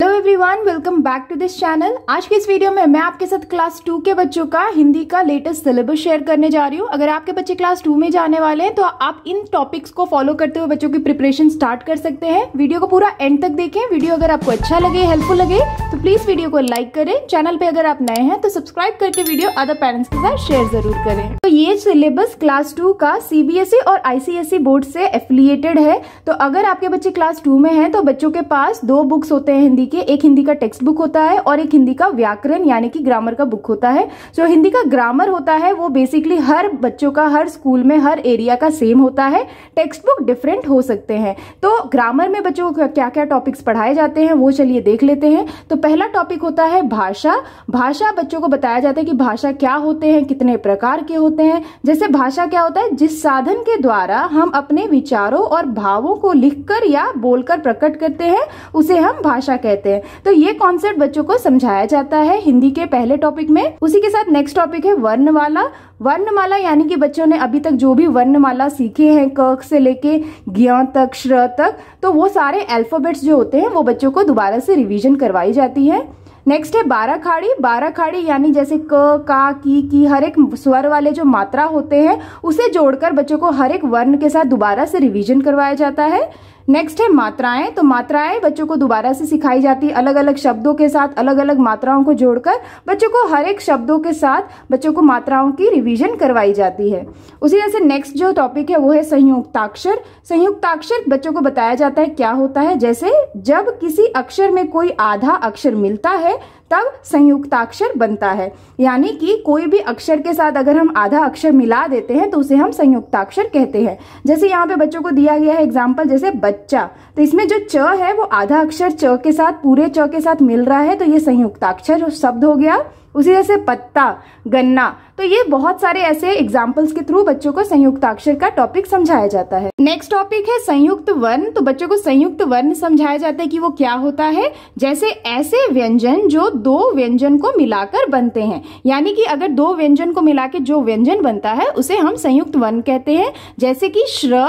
Hello everyone welcome back to this channel आज के इस वीडियो में मैं आपके साथ क्लास टू के बच्चों का हिंदी का लेटेस्ट सिलेबस शेयर करने जा रही हूँ अगर आपके बच्चे क्लास टू में जाने वाले हैं तो आप इन टॉपिक्स को फॉलो करते हुए बच्चों की प्रिपरेशन स्टार्ट कर सकते हैं वीडियो को पूरा एंड तक देखें वीडियो अगर आपको अच्छा लगे हेल्पफुल लगे तो प्लीज वीडियो को लाइक करें चैनल पर अगर आप नए हैं तो सब्सक्राइब करके वीडियो अदर पेरेंट्स के साथ शेयर जरूर करें तो ये सिलेबस क्लास टू का सीबीएसई e और आईसीएसई बोर्ड e से एफिलियेटेड है तो अगर आपके बच्चे क्लास टू में है तो बच्चों के पास दो बुक्स होते हैं हिंदी के एक हिंदी का टेक्स्ट बुक होता है और एक हिंदी का व्याकरण यानी कि ग्रामर का बुक होता है जो हिंदी का ग्रामर होता है वो बेसिकली हर बच्चों का हर स्कूल में हर एरिया का सेम होता है टेक्स्ट बुक डिफरेंट हो सकते हैं तो ग्रामर में बच्चों को क्या क्या टॉपिक्स पढ़ाए जाते हैं वो चलिए देख लेते हैं तो पहला टॉपिक होता है भाषा भाषा बच्चों को बताया जाता है कि भाषा क्या होते हैं कितने प्रकार के होते हैं जैसे भाषा क्या होता है जिस साधन के द्वारा हम अपने विचारों और भावों को लिखकर या बोलकर प्रकट करते हैं उसे हम भाषा कहते हैं है तो ये कॉन्सेप्ट बच्चों को समझाया जाता है हिंदी के पहले टॉपिक में उसी के साथ नेक्स्ट टॉपिक है वर्णमाला वर्णमाला यानी कि बच्चों ने अभी तक जो भी वर्णमाला सीखे हैं क से लेके ज्ञान तक श्र तक तो वो सारे अल्फाबेट्स जो होते हैं वो बच्चों को दोबारा से रिवीजन करवाई जाती है नेक्स्ट है बारह खाड़ी बारह खाड़ी यानी जैसे क का की की हर एक स्वर वाले जो मात्रा होते हैं उसे जोड़कर बच्चों को हर एक वर्ण के साथ दोबारा से रिवीजन करवाया जाता है नेक्स्ट है मात्राएं तो मात्राएं बच्चों को दोबारा से सिखाई जाती है अलग अलग शब्दों के साथ अलग अलग मात्राओं को जोड़कर बच्चों को हर एक शब्दों के साथ बच्चों को मात्राओं की रिवीजन करवाई जाती है उसी तरह से नेक्स्ट जो टॉपिक है वो है संयुक्ताक्षर संयुक्ताक्षर बच्चों को बताया जाता है क्या होता है जैसे जब किसी अक्षर में कोई आधा अक्षर मिलता है तब संयुक्ताक्षर बनता है यानी कि कोई भी अक्षर के साथ अगर हम आधा अक्षर मिला देते हैं तो उसे हम संयुक्ताक्षर कहते हैं जैसे यहाँ पे बच्चों को दिया गया है एग्जाम्पल जैसे बच्चा तो इसमें जो च है वो आधा अक्षर च के साथ पूरे च के साथ मिल रहा है तो ये संयुक्ताक्षर शब्द हो गया उसी जैसे पत्ता गन्ना तो ये बहुत सारे ऐसे एग्जाम्पल्स के थ्रू बच्चों को संयुक्त अक्षर का टॉपिक समझाया जाता है नेक्स्ट टॉपिक है संयुक्त वर्ण तो बच्चों को संयुक्त वर्ण समझाया जाता है कि वो क्या होता है जैसे ऐसे व्यंजन जो दो व्यंजन को मिलाकर बनते हैं यानी कि अगर दो व्यंजन को मिला के जो व्यंजन बनता है उसे हम संयुक्त वर्ण कहते हैं जैसे कि श्र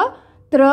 त्र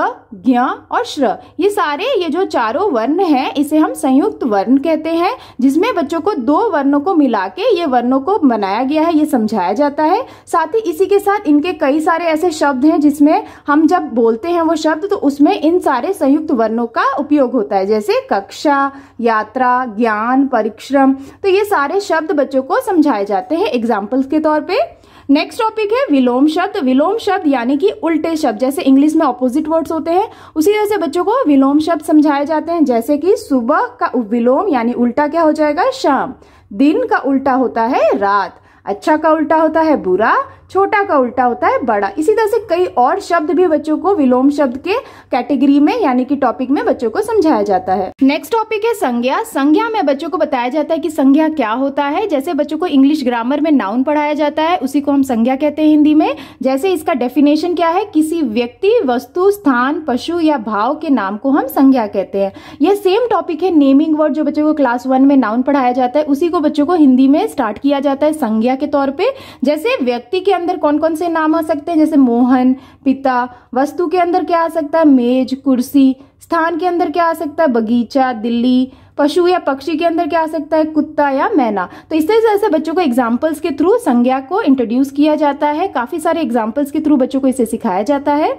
ज्ञ और श्र ये सारे ये जो चारों वर्ण हैं इसे हम संयुक्त वर्ण कहते हैं जिसमें बच्चों को दो वर्णों को मिला के ये वर्णों को बनाया गया है ये समझाया जाता है साथ ही इसी के साथ इनके कई सारे ऐसे शब्द हैं जिसमें हम जब बोलते हैं वो शब्द तो उसमें इन सारे संयुक्त वर्णों का उपयोग होता है जैसे कक्षा यात्रा ज्ञान परिश्रम तो ये सारे शब्द बच्चों को समझाए जाते हैं एग्जाम्पल्स के तौर पर नेक्स्ट टॉपिक है विलोम शब्द विलोम शब्द यानी कि उल्टे शब्द जैसे इंग्लिश में ऑपोजिट वर्ड्स होते हैं उसी तरह से बच्चों को विलोम शब्द समझाए जाते हैं जैसे कि सुबह का विलोम यानी उल्टा क्या हो जाएगा शाम दिन का उल्टा होता है रात अच्छा का उल्टा होता है बुरा छोटा का उल्टा होता है बड़ा इसी तरह से कई और शब्द भी बच्चों को विलोम शब्द के कैटेगरी में यानी कि टॉपिक में बच्चों को समझाया जाता है नेक्स्ट टॉपिक है संज्ञा संज्ञा में बच्चों को बताया जाता है कि संज्ञा क्या होता है जैसे बच्चों को इंग्लिश ग्रामर में नाउन पढ़ाया जाता है उसी को हम संज्ञा कहते हैं हिंदी में जैसे इसका डेफिनेशन क्या है किसी व्यक्ति वस्तु स्थान पशु या भाव के नाम को हम संज्ञा कहते हैं यह सेम टॉपिक है नेमिंग वर्ड जो बच्चों को क्लास वन में नाउन पढ़ाया जाता है उसी को बच्चों को हिंदी में स्टार्ट किया जाता है संज्ञा के तौर पर जैसे व्यक्ति के अंदर कौन कौन से नाम आ सकते हैं जैसे मोहन पिता वस्तु के अंदर क्या आ सकता है मेज कुर्सी स्थान के अंदर क्या आ सकता है बगीचा दिल्ली पशु या पक्षी के अंदर क्या आ सकता है कुत्ता या मैना तो इस तरह से बच्चों को एग्जाम्पल्स के थ्रू संज्ञा को इंट्रोड्यूस किया जाता है काफ़ी सारे एग्जाम्पल्स के थ्रू बच्चों को इसे सिखाया जाता है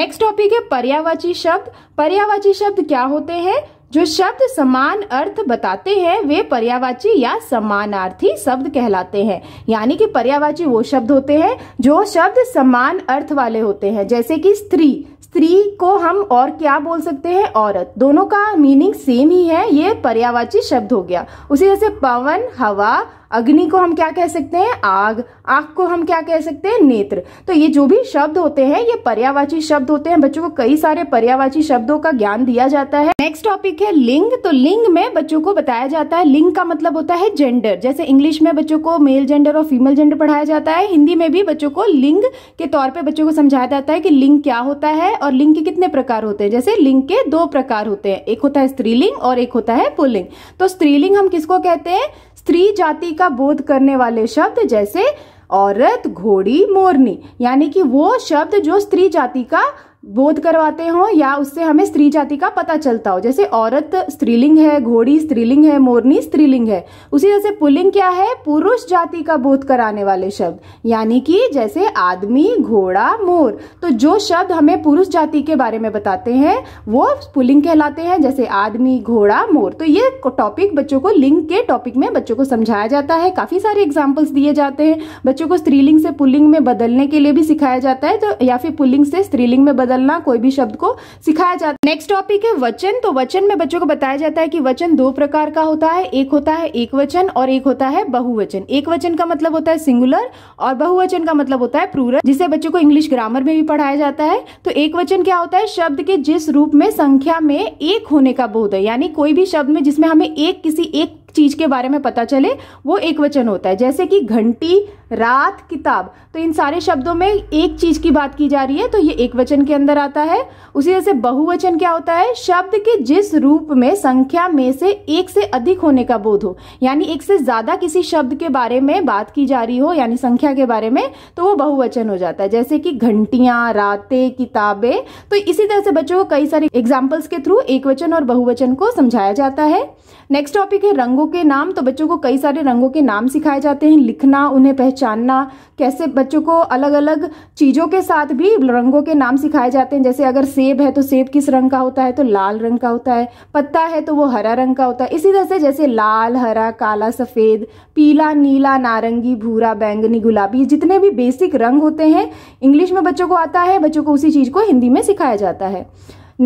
नेक्स्ट टॉपिक है पर्यावाची शब्द पर्यावाची शब्द क्या होते हैं जो शब्द समान अर्थ बताते हैं वे पर्यावाची या समानार्थी शब्द कहलाते हैं यानी कि पर्यावाची वो शब्द होते हैं जो शब्द समान अर्थ वाले होते हैं जैसे कि स्त्री स्त्री को हम और क्या बोल सकते हैं औरत दोनों का मीनिंग सेम ही है ये पर्यावाची शब्द हो गया उसी जैसे पवन हवा अग्नि को हम क्या कह सकते हैं आग आग को हम क्या कह सकते हैं नेत्र तो ये जो भी शब्द होते हैं ये पर्यावाची शब्द होते हैं बच्चों को कई सारे पर्यावाची शब्दों का ज्ञान दिया जाता है नेक्स्ट टॉपिक है लिंग तो लिंग में बच्चों को बताया जाता है लिंग का मतलब होता है जेंडर जैसे इंग्लिश में बच्चों को मेल जेंडर और फीमेल जेंडर पढ़ाया जाता है हिंदी में भी बच्चों को लिंग के तौर पर बच्चों को समझाया जाता है कि लिंग क्या होता है और लिंग के कितने प्रकार होते हैं जैसे लिंग के दो प्रकार होते हैं एक होता है स्त्रीलिंग और एक होता है पुलिंग तो स्त्रीलिंग हम किसको कहते हैं स्त्री जाति का बोध करने वाले शब्द जैसे औरत घोड़ी मोरनी यानी कि वो शब्द जो स्त्री जाति का बोध करवाते हों या उससे हमें स्त्री जाति का पता चलता हो जैसे औरत स्त्रीलिंग है घोड़ी स्त्रीलिंग है मोरनी स्त्रीलिंग है उसी तरह से पुलिंग क्या है पुरुष जाति का बोध कराने वाले शब्द यानी कि जैसे आदमी घोड़ा मोर तो जो शब्द हमें पुरुष जाति के बारे में बताते हैं वो पुलिंग कहलाते हैं जैसे आदमी घोड़ा मोर तो ये टॉपिक बच्चों को लिंग के टॉपिक में बच्चों को समझाया जाता है काफी सारे एग्जाम्पल्स दिए जाते हैं बच्चों को स्त्रीलिंग से पुलिंग में बदलने के लिए भी सिखाया जाता है तो या फिर पुलिंग से स्त्रीलिंग में बदल बदलना कोई भी शब्द को सिखाया जाता है नेक्स्ट टॉपिक है वचन तो वचन में बच्चों को बताया जाता है कि वचन दो प्रकार का होता है एक होता है एक वचन और एक होता है बहुवचन एक वचन का मतलब होता है सिंगुलर और बहुवचन का मतलब होता है प्रूरल जिसे बच्चों को इंग्लिश ग्रामर में भी पढ़ाया जाता है तो एक वचन क्या होता है शब्द के जिस रूप में संख्या में एक होने का बोध है यानी कोई भी शब्द में जिसमें हमें एक किसी एक चीज के बारे में पता चले वो एक वचन होता है जैसे कि घंटी रात किताब तो इन सारे शब्दों में एक चीज की बात की जा रही है तो ये एक वचन के अंदर आता है उसी तरह से बहुवचन क्या होता है शब्द के जिस रूप में संख्या में से एक से अधिक होने का बोध हो यानी एक से ज्यादा किसी शब्द के बारे में बात की जा रही हो यानी संख्या के बारे में तो वो बहुवचन हो जाता है जैसे कि घंटियां रातें किताबें तो इसी तरह से बच्चों को कई सारे एग्जाम्पल्स के थ्रू एक वचन और बहुवचन को समझाया जाता है नेक्स्ट टॉपिक है रंगों के नाम तो बच्चों को कई सारे रंगों के नाम सिखाए जाते हैं लिखना उन्हें पहचान पहचानना कैसे बच्चों को अलग अलग चीज़ों के साथ भी रंगों के नाम सिखाए जाते हैं जैसे अगर सेब है तो सेब किस रंग का होता है तो लाल रंग का होता है पत्ता है तो वो हरा रंग का होता है इसी तरह से जैसे लाल हरा काला सफ़ेद पीला नीला नारंगी भूरा बैंगनी गुलाबी जितने भी बेसिक रंग होते हैं इंग्लिश में बच्चों को आता है बच्चों को उसी चीज़ को हिंदी में सिखाया जाता है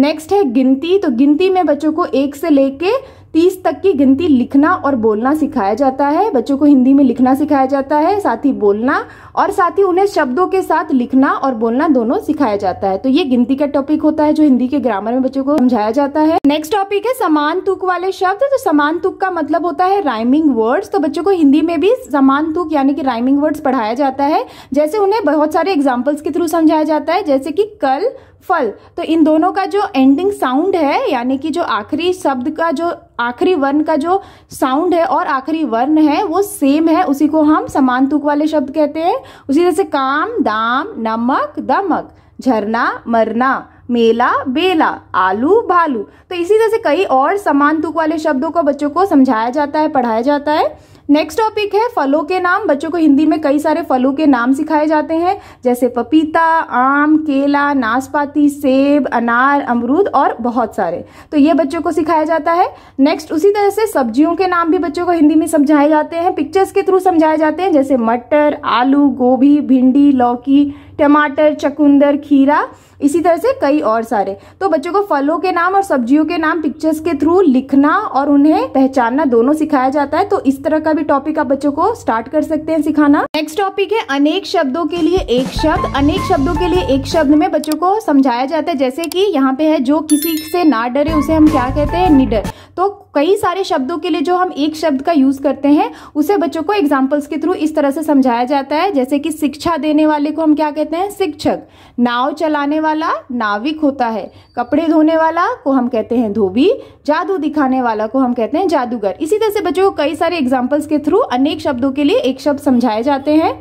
नेक्स्ट है गिनती तो गिनती में बच्चों को एक से लेके तीस तक की गिनती लिखना और बोलना सिखाया जाता है बच्चों को हिंदी में लिखना सिखाया जाता है साथ ही बोलना और साथ ही उन्हें शब्दों के साथ लिखना और बोलना दोनों सिखाया जाता है तो ये गिनती का टॉपिक होता है जो हिंदी के ग्रामर में बच्चों को समझाया जाता है नेक्स्ट टॉपिक है समान तुक वाले शब्द तो समान तुक का मतलब होता है राइमिंग वर्ड्स तो बच्चों को हिंदी में भी समान तुक यानी कि राइमिंग वर्ड्स पढ़ाया जाता है जैसे उन्हें बहुत सारे एग्जाम्पल्स के थ्रू समझाया जाता है जैसे कि कल फल तो इन दोनों का जो एंडिंग साउंड है यानी कि जो आखिरी शब्द का जो आखिरी वर्ण का जो साउंड है और आखिरी वर्ण है वो सेम है उसी को हम समान तुक वाले शब्द कहते हैं उसी तरह से काम दाम नमक दमक झरना मरना मेला बेला आलू भालू तो इसी तरह से कई और समान तुक वाले शब्दों को बच्चों को समझाया जाता है पढ़ाया जाता है नेक्स्ट टॉपिक है फलों के नाम बच्चों को हिंदी में कई सारे फलों के नाम सिखाए जाते हैं जैसे पपीता आम केला नाशपाती सेब अनार अमरूद और बहुत सारे तो ये बच्चों को सिखाया जाता है नेक्स्ट उसी तरह से सब्जियों के नाम भी बच्चों को हिंदी में समझाए जाते हैं पिक्चर्स के थ्रू समझाए जाते हैं जैसे मटर आलू गोभी भिंडी लौकी टमाटर चकुंदर खीरा इसी तरह से कई और सारे तो बच्चों को फलों के नाम और सब्जियों के नाम पिक्चर्स के थ्रू लिखना और उन्हें पहचानना दोनों सिखाया जाता है तो इस तरह का भी टॉपिक आप बच्चों को स्टार्ट कर सकते हैं सिखाना नेक्स्ट टॉपिक है अनेक शब्दों के लिए एक शब्द अनेक शब्दों के लिए एक शब्द में बच्चों को समझाया जाता है जैसे की यहाँ पे है जो किसी से ना डरे उसे हम क्या कहते हैं निडर तो कई सारे शब्दों के लिए जो हम एक शब्द का यूज़ करते हैं उसे बच्चों को एग्जाम्पल्स के थ्रू इस तरह से समझाया जाता है जैसे कि शिक्षा देने वाले को हम क्या कहते हैं शिक्षक नाव चलाने वाला नाविक होता है कपड़े धोने वाला को हम कहते हैं धोबी जादू दिखाने वाला को हम कहते हैं जादूगर इसी तरह से बच्चों को कई सारे एग्जाम्पल्स के थ्रू अनेक शब्दों के लिए एक शब्द समझाए जाते हैं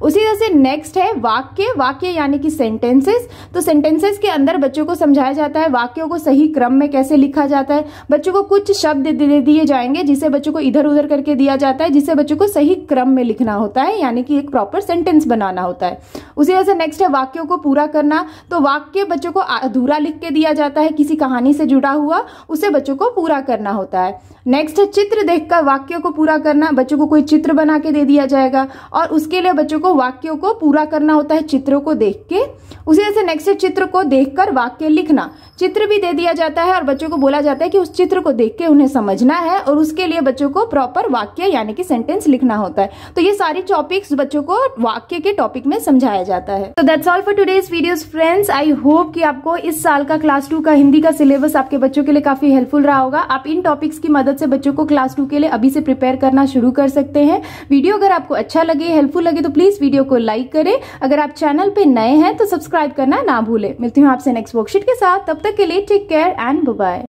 उसी तरह से नेक्स्ट है वाक्य वाक्य यानी कि सेंटेंसेस तो सेंटेंसेस के अंदर बच्चों को समझाया जाता है वाक्यों को सही क्रम में कैसे लिखा जाता है बच्चों को कुछ शब्द दे दिए जाएंगे जिसे बच्चों को इधर उधर करके दिया जाता है जिसे बच्चों को सही क्रम में लिखना होता है यानी कि एक प्रॉपर सेंटेंस बनाना होता है उसी तरह से नेक्स्ट है वाक्यों को पूरा करना तो वाक्य बच्चों को अधूरा लिख के दिया जाता है किसी कहानी से जुड़ा हुआ उसे बच्चों को पूरा करना होता है नेक्स्ट है चित्र देखकर वाक्यों को पूरा करना बच्चों को कोई चित्र बना के दे दिया जाएगा और उसके लिए बच्चों को वाक्यों को पूरा करना होता है चित्रों को देख के उसी जैसे नेक्स्ट चित्र को देखकर वाक्य लिखना चित्र भी दे दिया जाता है और बच्चों को बोला जाता है कि उस चित्र को देख के उन्हें समझना है और उसके लिए बच्चों को प्रॉपर वाक्य यानी कि सेंटेंस लिखना होता है तो ये सारी टॉपिक्स बच्चों को वाक्य के टॉपिक में समझाया जाता है तो that's all for today's video friends I hope कि आपको इस साल का क्लास टू का हिंदी का सिलेबस आपके बच्चों के लिए काफी हेल्पफुल रहा होगा आप इन टॉपिक्स की मदद से बच्चों को क्लास टू के लिए अभी से प्रिपेयर करना शुरू कर सकते हैं वीडियो अगर आपको अच्छा लगे हेल्पफुल लगे तो प्लीज वीडियो को लाइक करें अगर आप चैनल पर नए हैं तो सब्सक्राइब सब्सक्राइब करना ना भूले मिलती हूँ आपसे नेक्स्ट वर्कशीट के साथ तब तक के लिए टेक केयर एंड बाय